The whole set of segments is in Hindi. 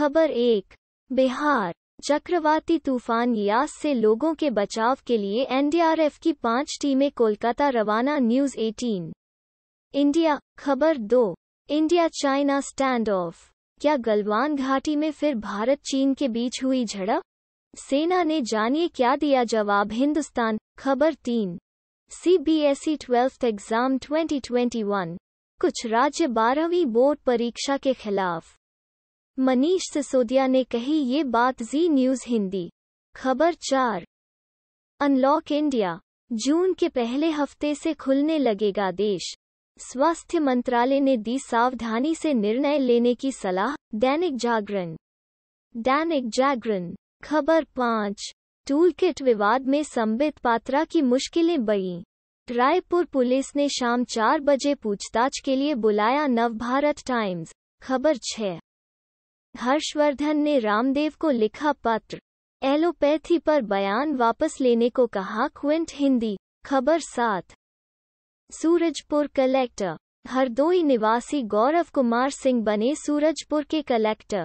खबर एक बिहार चक्रवाती तूफान यास से लोगों के बचाव के लिए एनडीआरएफ की पांच टीमें कोलकाता रवाना न्यूज 18 इंडिया खबर दो इंडिया चाइना स्टैंड ऑफ क्या गलवान घाटी में फिर भारत चीन के बीच हुई झड़प सेना ने जानिए क्या दिया जवाब हिंदुस्तान खबर तीन सीबीएसई ट्वेल्थ एग्जाम 2021 कुछ राज्य बारहवीं बोर्ड परीक्षा के खिलाफ मनीष सिसोदिया ने कही ये बात जी न्यूज हिंदी खबर चार अनलॉक इंडिया जून के पहले हफ्ते से खुलने लगेगा देश स्वास्थ्य मंत्रालय ने दी सावधानी से निर्णय लेने की सलाह दैनिक जागरण दैनिक जागरण खबर पाँच टूलकिट विवाद में संबित पात्रा की मुश्किलें बढ़ी रायपुर पुलिस ने शाम चार बजे पूछताछ के लिए बुलाया नवभारत टाइम्स खबर छः हर्षवर्धन ने रामदेव को लिखा पत्र एलोपैथी पर बयान वापस लेने को कहा क्विंट हिंदी खबर सात सूरजपुर कलेक्टर हरदोई निवासी गौरव कुमार सिंह बने सूरजपुर के कलेक्टर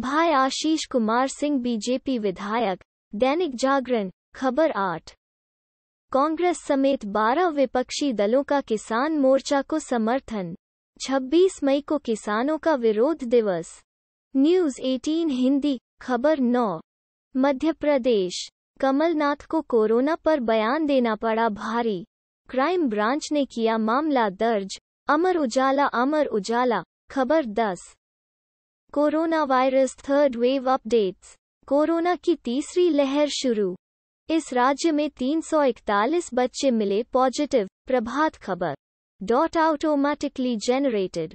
भाई आशीष कुमार सिंह बीजेपी विधायक दैनिक जागरण खबर आठ कांग्रेस समेत 12 विपक्षी दलों का किसान मोर्चा को समर्थन 26 मई को किसानों का विरोध दिवस न्यूज 18 हिंदी खबर 9 मध्य प्रदेश कमलनाथ को कोरोना पर बयान देना पड़ा भारी क्राइम ब्रांच ने किया मामला दर्ज अमर उजाला अमर उजाला खबर 10 corona virus third wave updates corona की तीसरी लहर शुरू इस राज्य में 341 बच्चे मिले पॉजिटिव प्रभात खबर डॉट ऑटोमेटिकली जेनरेटेड